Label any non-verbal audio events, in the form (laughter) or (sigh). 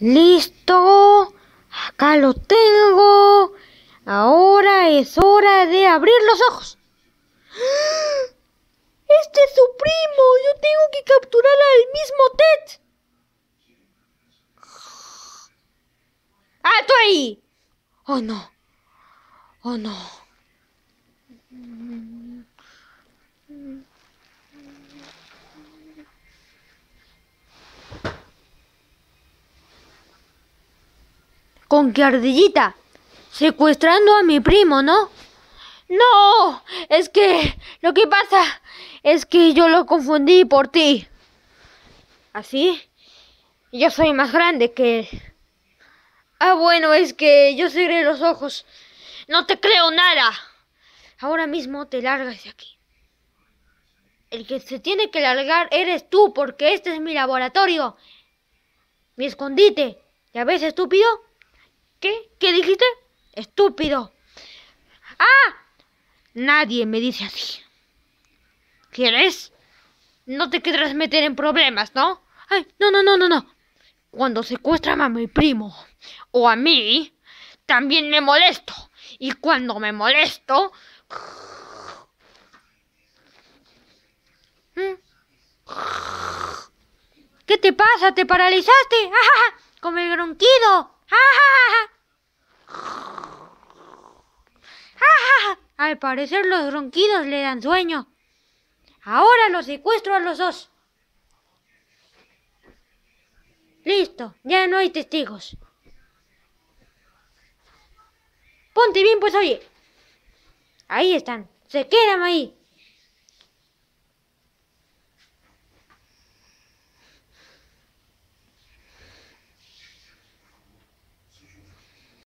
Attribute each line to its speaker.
Speaker 1: Listo, acá lo tengo. Ahora es hora de abrir los ojos. ¡Ah! Este es su primo. Yo tengo que capturar al mismo Ted. ¡Alto ¡Ah, ahí! Oh no. Oh no. ¿Con qué ardillita? Secuestrando a mi primo, ¿no? No, es que lo que pasa es que yo lo confundí por ti. ¿Así? ¿Ah, yo soy más grande que él. Ah, bueno, es que yo cerré los ojos. No te creo nada. Ahora mismo te largas de aquí. El que se tiene que largar eres tú, porque este es mi laboratorio, mi escondite. ¿Ya ves, estúpido? ¿Qué? ¿Qué dijiste? Estúpido. ¡Ah! Nadie me dice así. ¿Quieres? No te querrás meter en problemas, ¿no? Ay, no, no, no, no, no. Cuando secuestran a mi primo o a mí, también me molesto. Y cuando me molesto... ¿Qué te pasa? ¿Te paralizaste? ¡Ah! (laughs) Con el gronquido. (laughs) Al parecer los ronquidos le dan sueño. Ahora los secuestro a los dos. Listo, ya no hay testigos. Ponte bien, pues oye. Ahí están, se quedan ahí.